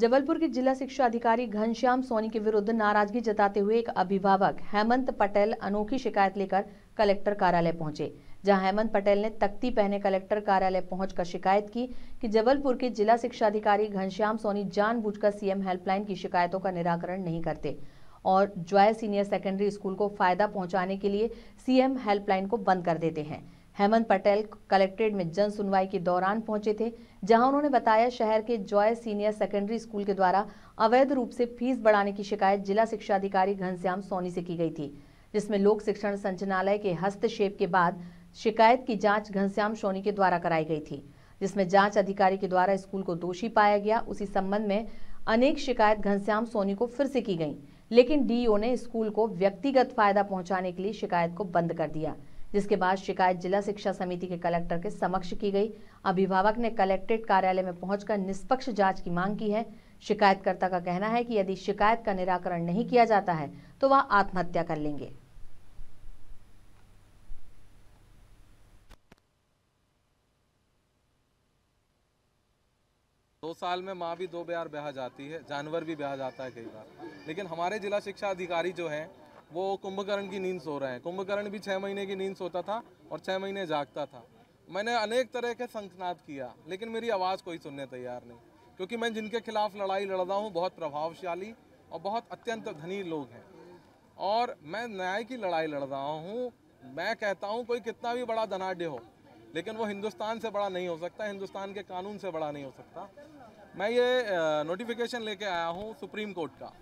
जबलपुर के जिला शिक्षा अधिकारी घनश्याम सोनी के विरुद्ध नाराजगी जताते हुए एक अभिभावक हेमंत पटेल अनोखी शिकायत लेकर कलेक्टर कार्यालय पहुंचे जहां हेमंत पटेल ने तख्ती पहने कलेक्टर कार्यालय पहुंचकर शिकायत की कि जबलपुर के जिला शिक्षा अधिकारी घनश्याम सोनी जानबूझकर सीएम हेल्पलाइन की शिकायतों का निराकरण नहीं करते और ज्वाय सीनियर सेकेंडरी स्कूल को फायदा पहुंचाने के लिए सीएम हेल्पलाइन को बंद कर देते हैं हेमंत पटेल कलेक्ट्रेट में जन सुनवाई के दौरान पहुंचे थे जहां उन्होंने बताया शहर के जॉय सीनियर सेकेंडरी स्कूल के द्वारा अवैध रूप से फीस बढ़ाने की शिकायत जिला शिक्षा अधिकारी घनश्याम सोनी से की गई थी जिसमें लोक शिक्षण संचालय के हस्तक्षेप के बाद शिकायत की जांच घनश्याम सोनी के द्वारा कराई गई थी जिसमें जांच अधिकारी के द्वारा स्कूल को दोषी पाया गया उसी संबंध में अनेक शिकायत घनश्याम सोनी को फिर से की गई लेकिन डीओ ने स्कूल को व्यक्तिगत फायदा पहुंचाने के लिए शिकायत को बंद कर दिया जिसके बाद शिकायत जिला शिक्षा समिति के कलेक्टर के समक्ष की गई अभिभावक ने कलेक्ट्रेट कार्यालय में पहुंचकर निष्पक्ष जांच की मांग की है शिकायतकर्ता का कहना है कि यदि शिकायत का निराकरण नहीं किया जाता है तो वह आत्महत्या कर लेंगे दो साल में माँ भी दो बार ब्याह जाती है जानवर भी ब्याह जाता है कई बार लेकिन हमारे जिला शिक्षा अधिकारी जो हैं वो कुंभकर्ण की नींद सो रहे हैं कुंभकर्ण भी छः महीने की नींद सोता था और छः महीने जागता था मैंने अनेक तरह के संस्नात किया लेकिन मेरी आवाज़ कोई सुनने तैयार नहीं क्योंकि मैं जिनके खिलाफ लड़ाई लड़ रहा हूँ बहुत प्रभावशाली और बहुत अत्यंत धनी लोग हैं और मैं न्याय की लड़ाई लड़ रहा हूँ मैं कहता हूँ कोई कितना भी बड़ा धनाढ़ हो लेकिन वो हिंदुस्तान से बड़ा नहीं हो सकता हिंदुस्तान के कानून से बड़ा नहीं हो सकता मैं ये नोटिफिकेशन लेके आया हूँ सुप्रीम कोर्ट का